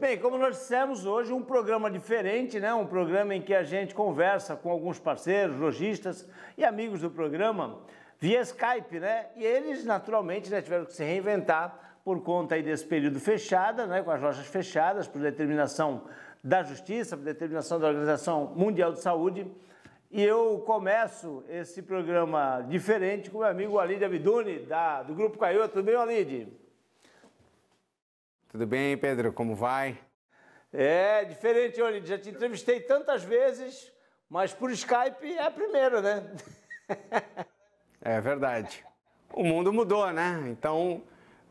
Bem, como nós dissemos hoje, um programa diferente, né? um programa em que a gente conversa com alguns parceiros, lojistas e amigos do programa via Skype, né? E eles, naturalmente, né, tiveram que se reinventar por conta aí desse período fechado, né, com as lojas fechadas, por determinação da Justiça, por determinação da Organização Mundial de Saúde. E eu começo esse programa diferente com o meu amigo Alide Abiduni, da, do Grupo Caio. Tudo bem, bem. Tudo bem, Pedro? Como vai? É, diferente, olha, já te entrevistei tantas vezes, mas por Skype é a primeira, né? é verdade. O mundo mudou, né? Então,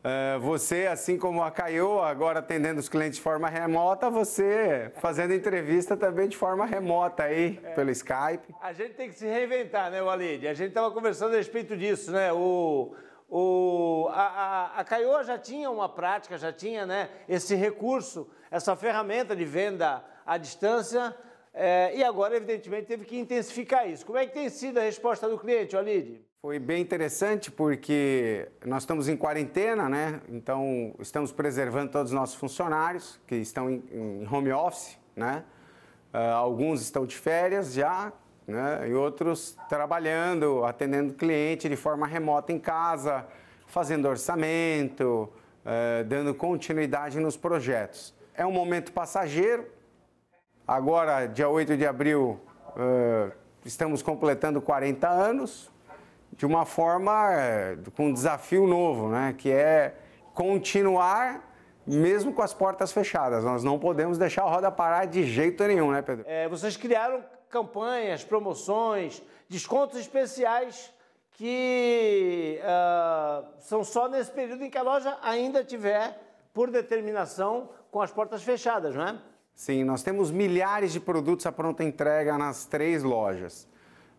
é, você, assim como a Caio, agora atendendo os clientes de forma remota, você fazendo entrevista também de forma remota aí, é. pelo Skype. A gente tem que se reinventar, né, Walid? A gente estava conversando a respeito disso, né? O o, a, a, a já tinha uma prática, já tinha né, esse recurso, essa ferramenta de venda à distância, é, e agora, evidentemente, teve que intensificar isso. Como é que tem sido a resposta do cliente, Olide? Foi bem interessante porque nós estamos em quarentena, né? Então, estamos preservando todos os nossos funcionários que estão em, em home office, né? Uh, alguns estão de férias já, né? e outros trabalhando, atendendo cliente de forma remota em casa, fazendo orçamento, eh, dando continuidade nos projetos. É um momento passageiro. Agora, dia 8 de abril, eh, estamos completando 40 anos de uma forma eh, com um desafio novo, né? que é continuar mesmo com as portas fechadas. Nós não podemos deixar a roda parar de jeito nenhum, né, Pedro? É, vocês criaram campanhas, promoções, descontos especiais que uh, são só nesse período em que a loja ainda tiver, por determinação, com as portas fechadas, não é? Sim, nós temos milhares de produtos à pronta entrega nas três lojas.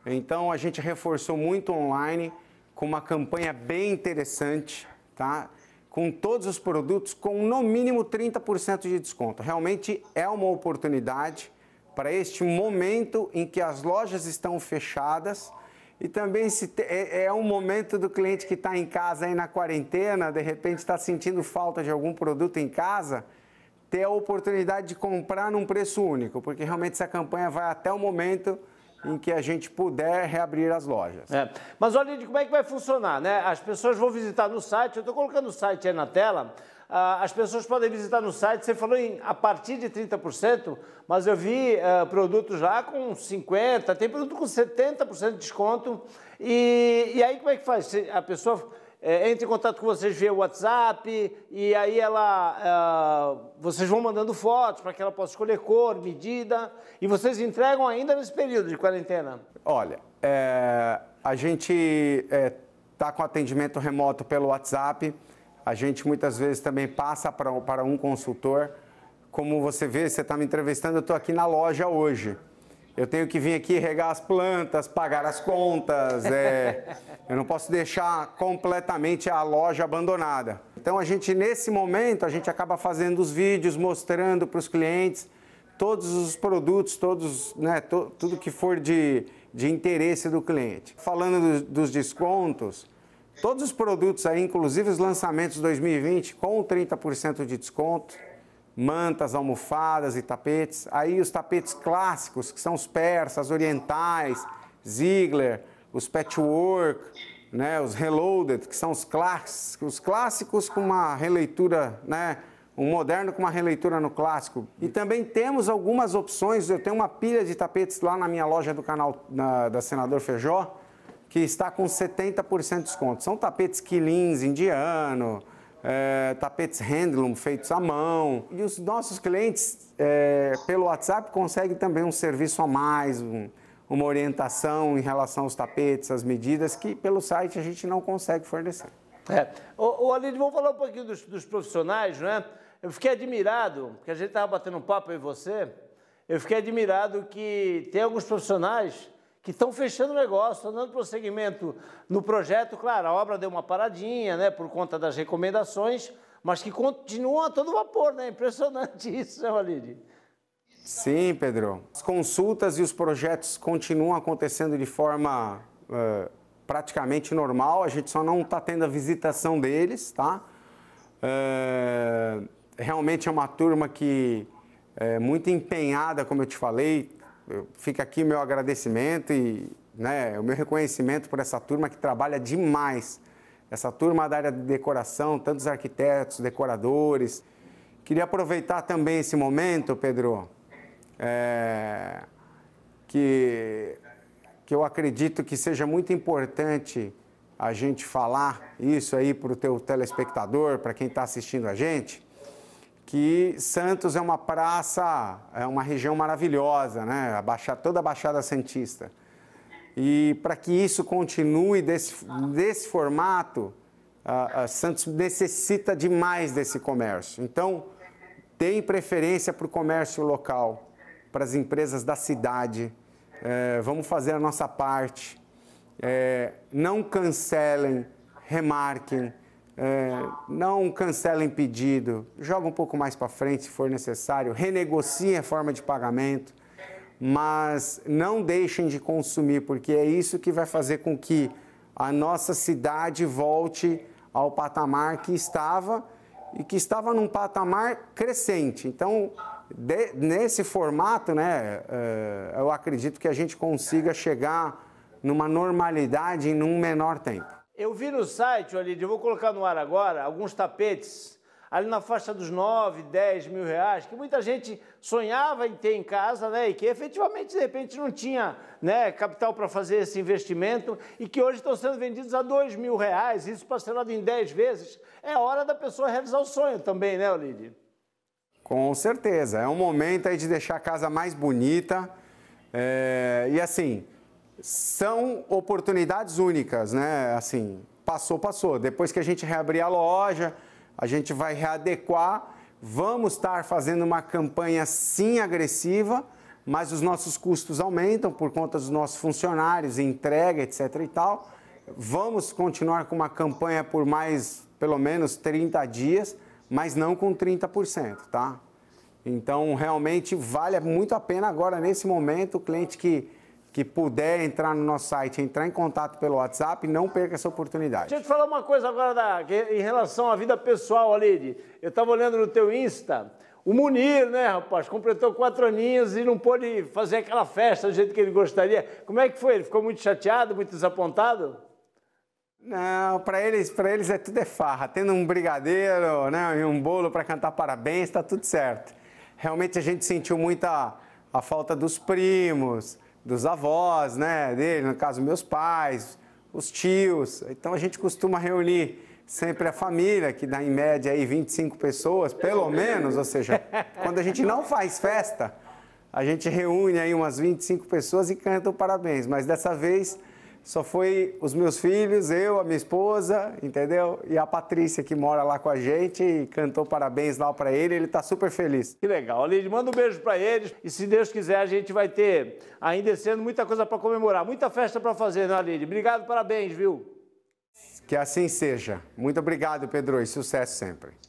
Então a gente reforçou muito online com uma campanha bem interessante, tá? Com todos os produtos com no mínimo 30% de desconto. Realmente é uma oportunidade para este momento em que as lojas estão fechadas. E também se te, é, é um momento do cliente que está em casa aí na quarentena, de repente está sentindo falta de algum produto em casa, ter a oportunidade de comprar num preço único, porque realmente essa campanha vai até o momento em que a gente puder reabrir as lojas. É. Mas olha como é que vai funcionar, né? As pessoas vão visitar no site, eu estou colocando o site aí na tela. Ah, as pessoas podem visitar no site. Você falou em a partir de 30%, mas eu vi uh, produtos já com 50%, tem produto com 70% de desconto. E, e aí como é que faz? A pessoa é, entra em contato com vocês via WhatsApp e aí ela, uh, vocês vão mandando fotos para que ela possa escolher cor, medida e vocês entregam ainda nesse período de quarentena. Olha, é, a gente está é, tá com atendimento remoto pelo WhatsApp. A gente muitas vezes também passa para, para um consultor. Como você vê, você está me entrevistando, eu estou aqui na loja hoje. Eu tenho que vir aqui regar as plantas, pagar as contas. É... eu não posso deixar completamente a loja abandonada. Então a gente, nesse momento, a gente acaba fazendo os vídeos, mostrando para os clientes todos os produtos, todos, né, to, tudo que for de, de interesse do cliente. Falando do, dos descontos, Todos os produtos aí, inclusive os lançamentos 2020, com 30% de desconto, mantas, almofadas e tapetes. Aí os tapetes clássicos, que são os persas, orientais, Ziegler, os patchwork, né, os reloaded, que são os clássicos, os clássicos com uma releitura, né, um moderno com uma releitura no clássico. E também temos algumas opções, eu tenho uma pilha de tapetes lá na minha loja do canal na, da Senador Feijó, que está com 70% de desconto. São tapetes quilins indiano, é, tapetes handloom feitos à mão. E os nossos clientes, é, pelo WhatsApp, conseguem também um serviço a mais, um, uma orientação em relação aos tapetes, às medidas, que pelo site a gente não consegue fornecer. É. Ô, Aline, vamos falar um pouquinho dos, dos profissionais, né? Eu fiquei admirado, porque a gente estava batendo um papo aí você, eu fiquei admirado que tem alguns profissionais que estão fechando o negócio, estão dando prosseguimento no projeto. Claro, a obra deu uma paradinha, né, por conta das recomendações, mas que continuam a todo vapor, né? Impressionante isso, né, Valide? Sim, Pedro. As consultas e os projetos continuam acontecendo de forma uh, praticamente normal, a gente só não está tendo a visitação deles, tá? Uh, realmente é uma turma que é muito empenhada, como eu te falei, fica aqui meu agradecimento e né, o meu reconhecimento por essa turma que trabalha demais. Essa turma da área de decoração, tantos arquitetos, decoradores. Queria aproveitar também esse momento, Pedro, é, que, que eu acredito que seja muito importante a gente falar isso aí para o teu telespectador, para quem está assistindo a gente que Santos é uma praça, é uma região maravilhosa, né? A toda a Baixada Santista. E para que isso continue desse, desse formato, a, a Santos necessita demais desse comércio. Então, tem preferência para o comércio local, para as empresas da cidade. É, vamos fazer a nossa parte. É, não cancelem, remarquem. É, não cancelem pedido, joga um pouco mais para frente se for necessário, renegocie a forma de pagamento, mas não deixem de consumir, porque é isso que vai fazer com que a nossa cidade volte ao patamar que estava e que estava num patamar crescente. Então, de, nesse formato, né, é, eu acredito que a gente consiga chegar numa normalidade em um menor tempo. Eu vi no site, olha, eu vou colocar no ar agora, alguns tapetes, ali na faixa dos 9, 10 mil reais, que muita gente sonhava em ter em casa, né? E que efetivamente, de repente, não tinha né, capital para fazer esse investimento e que hoje estão sendo vendidos a 2 mil reais, isso parcelado em 10 vezes. É hora da pessoa realizar o sonho também, né, Olídio? Com certeza. É um momento aí de deixar a casa mais bonita. É... E assim, são oportunidades únicas, né? Assim, passou, passou. Depois que a gente reabrir a loja, a gente vai readequar. Vamos estar fazendo uma campanha sim agressiva, mas os nossos custos aumentam por conta dos nossos funcionários, entrega, etc e tal. Vamos continuar com uma campanha por mais pelo menos 30 dias, mas não com 30%, tá? Então, realmente vale muito a pena agora nesse momento o cliente que que puder entrar no nosso site, entrar em contato pelo WhatsApp, não perca essa oportunidade. Deixa eu te falar uma coisa agora da, em relação à vida pessoal, Alide. Eu estava olhando no teu Insta, o Munir, né, rapaz, completou quatro aninhos e não pôde fazer aquela festa do jeito que ele gostaria. Como é que foi? Ele ficou muito chateado, muito desapontado? Não, para eles, para eles é tudo é farra. Tendo um brigadeiro, né, e um bolo para cantar parabéns, está tudo certo. Realmente a gente sentiu muita a falta dos primos, dos avós, né, dele, no caso meus pais, os tios. Então a gente costuma reunir sempre a família, que dá em média aí 25 pessoas, pelo menos, ou seja, quando a gente não faz festa, a gente reúne aí umas 25 pessoas e canta o parabéns, mas dessa vez só foi os meus filhos, eu, a minha esposa, entendeu? E a Patrícia, que mora lá com a gente e cantou parabéns lá para ele, ele tá super feliz. Que legal, Lid, manda um beijo para eles e se Deus quiser a gente vai ter ainda sendo muita coisa para comemorar, muita festa para fazer, né, Lid? Obrigado, parabéns, viu? Que assim seja. Muito obrigado, Pedro, e sucesso sempre.